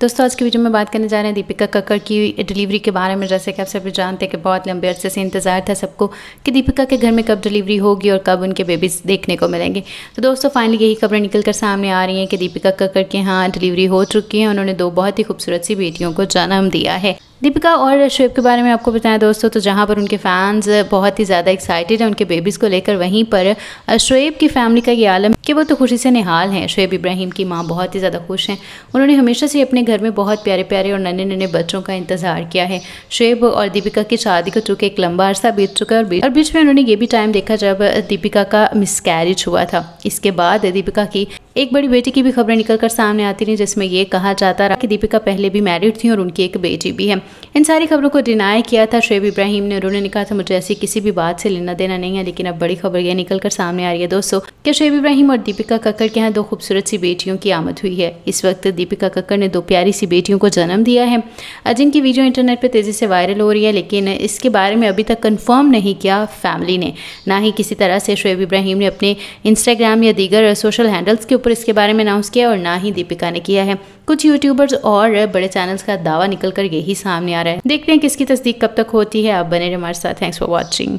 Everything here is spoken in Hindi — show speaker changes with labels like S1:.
S1: दोस्तों आज की वीडियो में बात करने जा रहे हैं दीपिका कक्कर की डिलीवरी के बारे में जैसे कि आप सभी जानते हैं कि बहुत लंबे अरसे से इंतज़ार था सबको कि दीपिका के घर में कब डिलीवरी होगी और कब उनके बेबीज़ देखने को मिलेंगे तो दोस्तों फाइनली यही खबरें निकल कर सामने आ रही हैं कि दीपिका कक्कर के यहाँ डिलीवरी हो चुकी है उन्होंने दो बहुत ही खूबसूरत सी बेटियों को जन्म दिया है दीपिका और शुएब के बारे में आपको बताया दोस्तों तो जहाँ पर उनके फैंस बहुत ही ज़्यादा एक्साइटेड हैं उनके बेबीज़ को लेकर वहीं पर शुएब की फैमिली का ये आलम कि वो तो खुशी से निहाल हैं शुएब इब्राहिम की माँ बहुत ही ज़्यादा खुश हैं उन्होंने हमेशा से अपने घर में बहुत प्यारे प्यारे और नन्हे नन्हे बच्चों का इंतज़ार किया है शुएब और दीपिका की शादी को चूँकि एक लंबा अरसा बीत चुका है और बीच में उन्होंने ये भी टाइम देखा जब दीपिका का मिसकैरिज हुआ था इसके बाद दीपिका की एक बड़ी बेटी की भी खबरें निकलकर सामने आती रही जिसमें यह कहा जाता रहा कि दीपिका पहले भी मैरिड थी और उनकी एक बेटी भी है इन सारी खबरों को डिनाई किया था शेब इब्राहिम ने उन्होंने कहा था मुझे ऐसी किसी भी बात से लेना देना नहीं है लेकिन अब बड़ी खबर यह निकलकर सामने आ रही है दोस्तों कि शेब इब्राहिम और दीपिका कक्कर के यहाँ दो खूबसूरत सी बेटियों की आमद हुई है इस वक्त दीपिका कक्कर ने दो प्यारी सी बेटियों को जन्म दिया है जिनकी वीडियो इंटरनेट पर तेजी से वायरल हो रही है लेकिन इसके बारे में अभी तक कन्फर्म नहीं किया फैमिली ने ना ही किसी तरह से शेब इब्राहिम ने अपने इंस्टाग्राम या दीगर सोशल हैंडल्स के ऊपर इसके बारे में अनाउंस किया और ना ही दीपिका ने किया है कुछ यूट्यूबर्स और बड़े चैनल्स का दावा निकल कर यही सामने आ रहा है देखते हैं किसकी तस्दीक कब तक होती है आप बने रहे हमारे साथ थैंक्स फॉर वॉचिंग